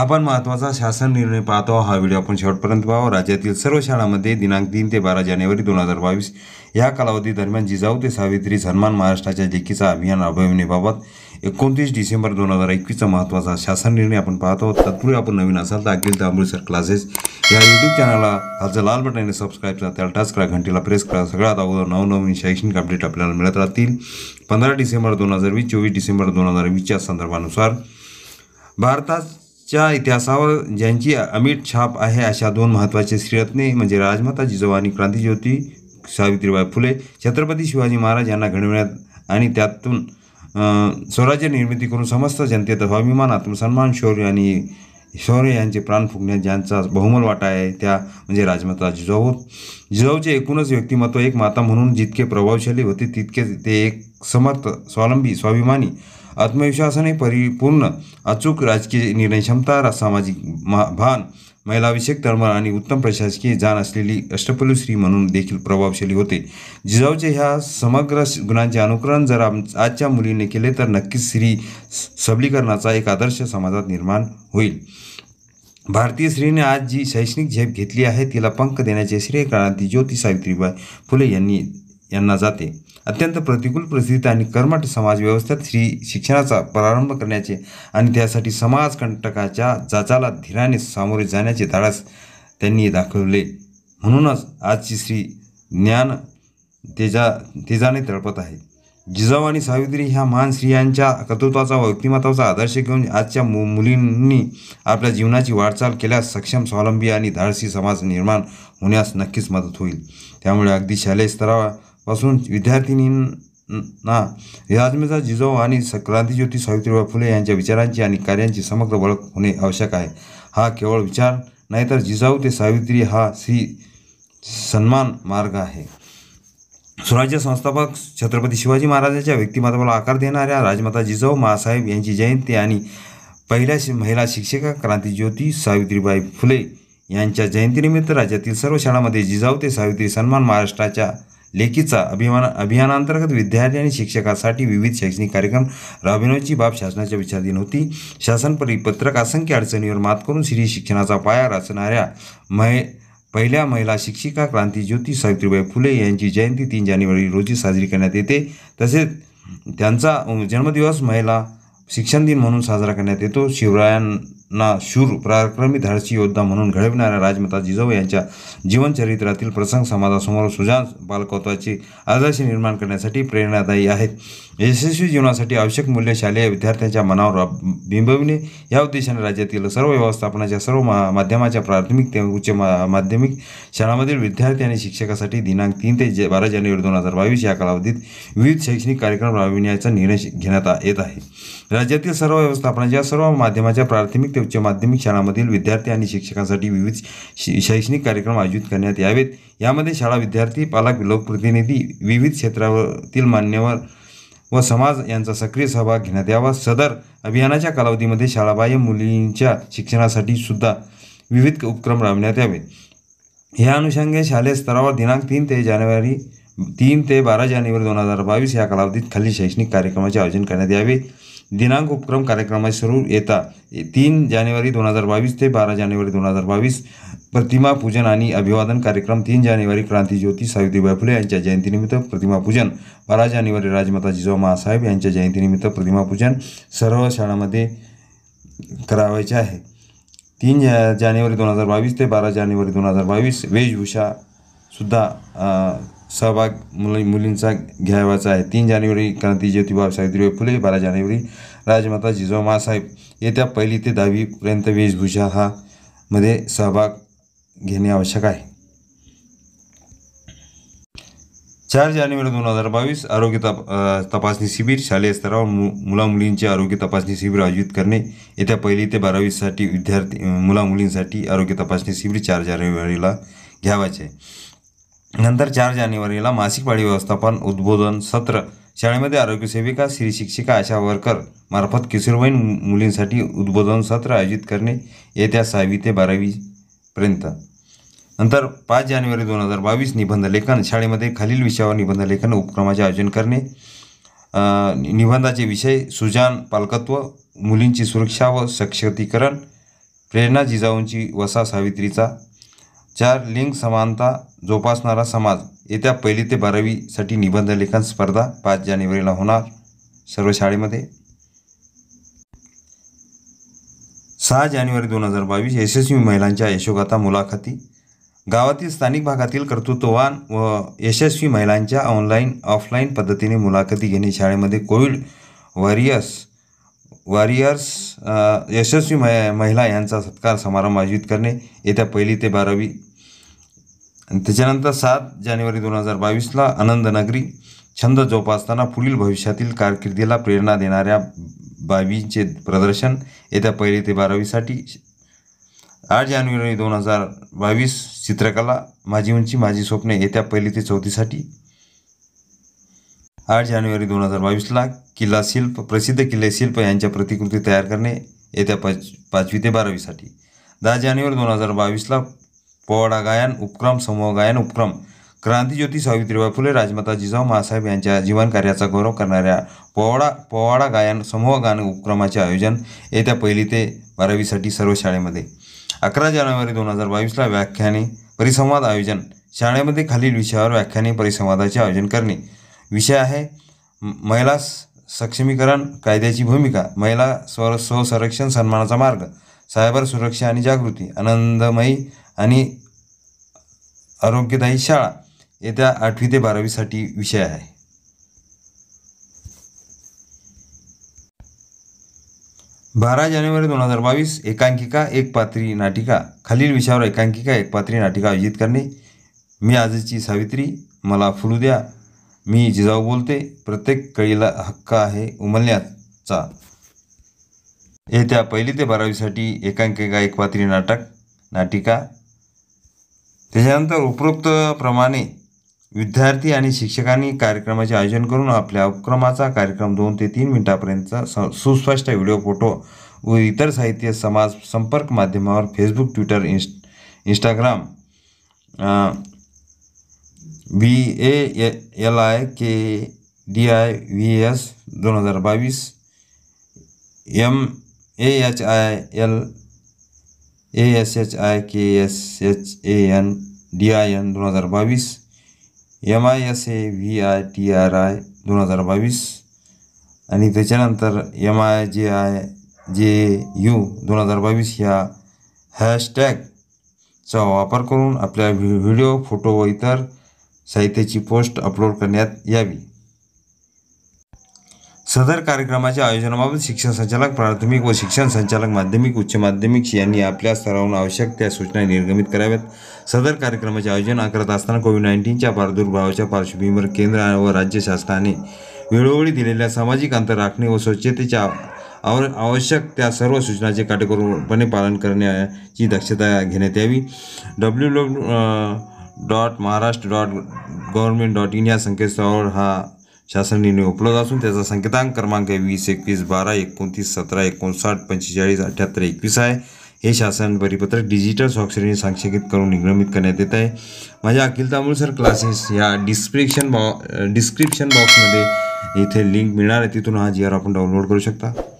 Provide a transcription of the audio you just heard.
आपण महत्त्वाचा शासन निर्णय पाहतो हा व्हिडिओ आपण शेवटपर्यंत पाहावा राज्यातील सर्व शाळांमध्ये दिनांक तीन ते बारा जानेवारी दोन हजार बावीस या कालावधी दरम्यान जिजाऊ ते सावित्री सन्मान महाराष्ट्राच्या लेखीचा अभियान राबविण्याबाबत एकोणतीस डिसेंबर दोन हजार एकवीसचा महत्त्वाचा शासन निर्णय आपण पाहतो तत्पूर्वी आपण नवीन असाल तर अखिल तांबुळसर क्लासेस या यूट्यूब चॅनलला खालचं लाल बटनने सबस्क्राईब करा त्याला टच करा घंटीला प्रेस करा सगळ्यात अगोदर नवनवीन शैक्षणिक अपडेट आपल्याला मिळत राहतील पंधरा डिसेंबर दोन हजार वीस चोवीस डिसेंबर दोन हजार वीसच्या संदर्भानुसार भारतात च्या इतिहासावर ज्यांची अमिट छाप आहे अशा दोन महत्त्वाचे श्रीरत्ने म्हणजे राजमाता जिजाऊ आणि क्रांतीज्योती सावित्रीबाई फुले छत्रपती शिवाजी महाराज यांना घडविण्यात आणि त्यातून स्वराज्य निर्मिती करून समस्त जनतेत स्वाभिमान आत्मसन्मान शौर्य आणि शौर्य यांचे प्राण फुकण्यात ज्यांचा बहुमल वाटा आहे त्या म्हणजे राजमाता जिजाऊ जिजाऊचे एकूणच व्यक्तिमत्व एक माता म्हणून जितके प्रभावशाली होते तितके ते एक समर्थ स्वावलंबी स्वाभिमानी आत्मविश्वासाने परिपूर्ण अचूक राजकीय निर्णय क्षमता सामाजिक भान महिलाविषयक तळमळ आणि उत्तम प्रशासकीय जाण असलेली अष्टपल्लू श्री म्हणून देखील प्रभावशाली होते जिजाऊचे ह्या समग्र गुणांचे अनुकरण जर आजच्या मुलीने केले तर नक्कीच श्री सबलीकरणाचा एक आदर्श समाजात निर्माण होईल भारतीय स्त्रीने आज जी शैक्षणिक झेप घेतली आहे तिला पंख देण्याचे श्रेय क्रांती ज्योती सावित्रीबाई फुले यांनी यांना जाते अत्यंत प्रतिकूल परिस्थितीत आणि कर्मठ समाज व्यवस्थेत श्री शिक्षणाचा प्रारंभ करण्याचे आणि त्यासाठी समाजकंटकाच्या जाचाला धीराने सामोरे जाण्याचे धाडस त्यांनी दाखवले म्हणूनच आजची श्री ज्ञान तेजा तेजाने तळपत आहे जिजाऊ आणि सावित्री ह्या महान स्त्रियांच्या कर्तृत्वाचा व व्यक्तिमत्वाचा आदर्श घेऊन आजच्या मु मुलींनी आपल्या जीवनाची वाटचाल केल्यास सक्षम स्वावलंबी आणि धाडसी समाज निर्माण होण्यास नक्कीच मदत होईल त्यामुळे अगदी शालेय स्तरावर पासून विद्यार्थिनींना राजमाता जिजाऊ आणि क्रांती ज्योती सावित्रीबाई फुले यांच्या विचारांची आणि कार्यांची समग्र ओळख होणे आवश्यक आहे हा केवळ विचार नाही तर जिजाऊ ते सावित्री हा श्री सन्मान मार्ग आहे स्वराज्य संस्थापक छत्रपती शिवाजी महाराजांच्या व्यक्तिमत्वाला आकार देणाऱ्या राजमाता जिजाऊ मासाहेब यांची जयंती आणि पहिल्या शि महिला शिक्षिका क्रांतीज्योती सावित्रीबाई फुले यांच्या जयंतीनिमित्त राज्यातील सर्व शाळांमध्ये जिजाऊ ते सावित्री सन्मान महाराष्ट्राच्या लेखीचा अभिमान अभियानांतर्गत विद्यार्थी आणि शिक्षकासाठी विविध शैक्षणिक कार्यक्रम राबविण्याची बाब शासनाच्या विचाराधीन होती शासन परिपत्रक असंख्य अडचणीवर मात करून श्री शिक्षणाचा पाया रचणाऱ्या मै पहिल्या महिला शिक्षिका क्रांती ज्योती सावित्रीबाई फुले यांची जयंती तीन जानेवारी रोजी साजरी करण्यात येते तसेच त्यांचा जन्मदिवस महिला शिक्षण दिन म्हणून साजरा करण्यात येतो शिवरायांना शूर पराक्रमी धाडसी योद्धा म्हणून घडविणाऱ्या राजमाता जिजाऊ यांच्या जीवनचरित्रातील प्रसंग समाजासमोर सुजान बालकत्वाची आदर्श निर्माण करण्यासाठी प्रेरणादायी आहेत यशस्वी जीवनासाठी आवश्यक मूल्य शालेय विद्यार्थ्यांच्या मनावर बिंबविणे या उद्देशाने राज्यातील सर्व व्यवस्थापनाच्या सर्व मा माध्यमाच्या प्राथमिक ते उच्च मा माध्यमिक शाळांमधील विद्यार्थी आणि शिक्षकासाठी दिनांक तीन ते बारा जानेवारी दोन हजार बावीस या कालावधीत विविध शैक्षणिक कार्यक्रम राबविण्याचा निर्णय घेण्यात येत आहे राज्यातील सर्व व्यवस्थापनाच्या सर्व माध्यमाच्या प्राथमिक ते उच्च माध्यमिक शाळांमधील विद्यार्थी आणि शिक्षकांसाठी विविध शैक्षणिक कार्यक्रम आयोजित करण्यात यावेत यामध्ये शाळा विद्यार्थी पालक लोकप्रतिनिधी विविध क्षेत्रावरील मान्यवर व समाज यांचा सक्रिय सहभाग घेण्यात यावा सदर अभियानाच्या कालावधीमध्ये शाळाबाह्य मुलींच्या शिक्षणासाठी सुद्धा विविध उपक्रम राबविण्यात यावे या अनुषंगे शालेय स्तरावर दिनांक तीन ते जानेवारी तीन ते बारा जानेवारी दोन हजार बावीस या कालावधीत खाली शैक्षणिक कार्यक्रमाचे आयोजन करण्यात यावे दिनांक उपक्रम कार्यक्रमाचे सुरू येता तीन जानेवारी दोन हजार बावीस ते बारा जानेवारी दोन हजार बावीस प्रतिमा पूजन आणि अभिवादन कार्यक्रम तीन जानेवारी क्रांतीज्योती सावित्रीबाई फुले यांच्या जयंतीनिमित्त प्रतिमापूजन बारा जानेवारी राजमाता जिजाऊ महासाहेब यांच्या जयंतीनिमित्त प्रतिमापूजन सर्व शाळांमध्ये करावायचे आहे तीन जानेवारी दोन हजार बावीस ते बारा जानेवारी दोन हजार बावीस वेशभूषासुद्धा सहभाग मुली मुलींचा घ्यावायचा आहे तीन जानेवारी क्रांती ज्योतिबा सावित्रीबाई फुले बारा जानेवारी राजमाता जिजामासाहेब येत्या पहिली ते दहावीपर्यंत वेशभूषा हा मध्ये सहभाग घेणे आवश्यक आहे चार जानेवारी दोन हजार बावीस आरोग्य तप तपासणी शिबिर शालेय स्तरावर मु मुलामुलींचे आरोग्य तपासणी शिबिर आयोजित करणे येत्या पहिली ते बारावीसाठी विद्यार्थी मुलामुलींसाठी आरोग्य तपासणी शिबिर चार जानेवारीला घ्यावायचे नंतर चार जानेवारीला मासिक पाळी व्यवस्थापन उद्बोधन सत्र शाळेमध्ये आरोग्यसेविका श्री शिक्षिका आशा वर्कर मार्फत किशोरवयीन मुलींसाठी उद्बोधन सत्र आयोजित करणे येत्या सहावी ते बारावीपर्यंत नंतर पाच जानेवारी दोन हजार बावीस निबंध लेखन शाळेमध्ये खालील विषयावर निबंध लेखन उपक्रमाचे आयोजन करणे निबंधाचे विषय सुजान पालकत्व मुलींची सुरक्षा व सक्षतीकरण प्रेरणा जिजाऊंची वसा सावित्रीचा चार लिंग समानता जोपासणारा समाज येत्या पहिली ते बारावीसाठी निबंध लेखन स्पर्धा पाच जानेवारीला होणार सर्व शाळेमध्ये सहा जानेवारी दोन हजार बावीस यशस्वी महिलांच्या यशोगाथा मुलाखती गावातील स्थानिक भागातील कर्तृत्ववान व यशस्वी महिलांच्या ऑनलाईन ऑफलाईन पद्धतीने मुलाखती घेणे शाळेमध्ये कोविड वॉरियर्स वॉरियर्स यशस्वी मह महिला यांचा सत्कार समारंभ आयोजित करणे येत्या पहिली ते बारावी त्याच्यानंतर सात जानेवारी दोन हजार बावीसला आनंदनगरी छंद जोपासताना पुढील भविष्यातील कारकिर्दीला प्रेरणा देणाऱ्या बाबींचे प्रदर्शन येत्या पहिली ते बारावीसाठी आठ जानेवारी दोन हजार बावीस चित्रकला माझी उंची माझी स्वप्ने येत्या पहिली ते चौथीसाठी आठ जानेवारी दोन हजार बावीसला किल्ला शिल्प प्रसिद्ध किल्ले शिल्प यांच्या प्रतिकृती तयार करणे येत्या पाच पाचवी ते बारावीसाठी दहा जानेवारी दोन हजार बावीसला पोवाडा गायन उपक्रम समूह गायन उपक्रम क्रांतीज्योती सावित्रीबाई फुले राजमाता जिजाऊ महासाहेब यांच्या जीवनकार्याचा गौरव करणाऱ्या पोवाडा पोवाडा गायन समूह गायन उपक्रमाचे आयोजन येत्या पहिली ते बारावीसाठी सर्व शाळेमध्ये अकरा जानेवारी दोन हजार बावीसला व्याख्याने परिसंवाद आयोजन शाळेमध्ये खालील विषयावर व्याख्याने परिसंवादाचे आयोजन करणे विषय आहे महिला सक्षमीकरण कायद्याची भूमिका महिला स्व स्वसंरक्षण सन्मानाचा मार्ग सायबर सुरक्षा आणि जागृती आनंदमयी आणि आरोग्यदायी शाळा येत्या आठवी ते बारावीसाठी विषय आहे बारा जानेवारी दोन हजार बावीस एकांकिका एक पात्री नाटिका खालील विषयावर एकांकिका एक पात्री नाटिका आयोजित करणे मी आजची सावित्री मला फुलू द्या मी जिजाऊ बोलते प्रत्येक कळीला हक्क आहे उमलण्याचा येत्या पहिली ते बारावीसाठी एकांकिका एकपात्री नाटक नाटिका त्याच्यानंतर उपरोक्त प्रमाणे विद्यार्थी आणि शिक्षकांनी कार्यक्रमाचे आयोजन करून आपल्या उपक्रमाचा कार्यक्रम दोन ते तीन मिनिटापर्यंतचा स सुस्पष्ट व्हिडिओ फोटो व इतर साहित्य समाज संपर्क माध्यमावर फेसबुक ट्विटर इन्स्ट Instagram V A L I K D I V S दोन हजार बावीस M A H I L A S H I K S H A N D I N दोन हजार बावीस M I S A V I T R I दोन हजार बावीस आणि त्याच्यानंतर M I J I J U दोन हजार बावीस ह्या हॅशटॅगचा वापर करून आपल्या व्हि व्हिडिओ फोटो व इतर साहित्याची पोस्ट अपलोड करण्यात यावी सदर कार्यक्रमाच्या आयोजनाबाबत शिक्षण संचालक प्राथमिक व शिक्षण संचालक माध्यमिक उच्च माध्यमिक यांनी आपल्या स्तरावरून आवश्यक त्या सूचना निर्गमित कराव्यात सदर कार्यक्रमाचे आयोजन करत असताना कोविड नाईन्टीनच्या प्रादुर्भावाच्या पार्श्वभूमीवर केंद्र व राज्य शासनाने वेळोवेळी दिलेल्या सामाजिक अंतर राखणे व स्वच्छतेच्या आव आवश्यक त्या सर्व सूचनाचे काटेकोरपणे पालन करण्याची दक्षता घेण्यात यावी W W dot Maharashtra dot government dot in या संकेतस्थळावर हा शासन निर्णय उपलब्ध असून त्याचा संकेतांक क्रमांक वीस एकवीस बारा एकोणतीस सतरा एकोणसाठ पंचेचाळीस अठ्ठ्याहत्तर एकवीस आहे हे शासन परिपत्रक डिजिटल स्वाक्षरीने सांक्षकित करून निगमित करण्यात येत आहे माझ्या अखिल सर क्लासेस या डिस्क्रिप्शन बॉ डिस्क्रिप्शन बॉक्समध्ये इथे लिंक मिळणार आहे तिथून हा जी आर आपण डाउनलोड करू शकता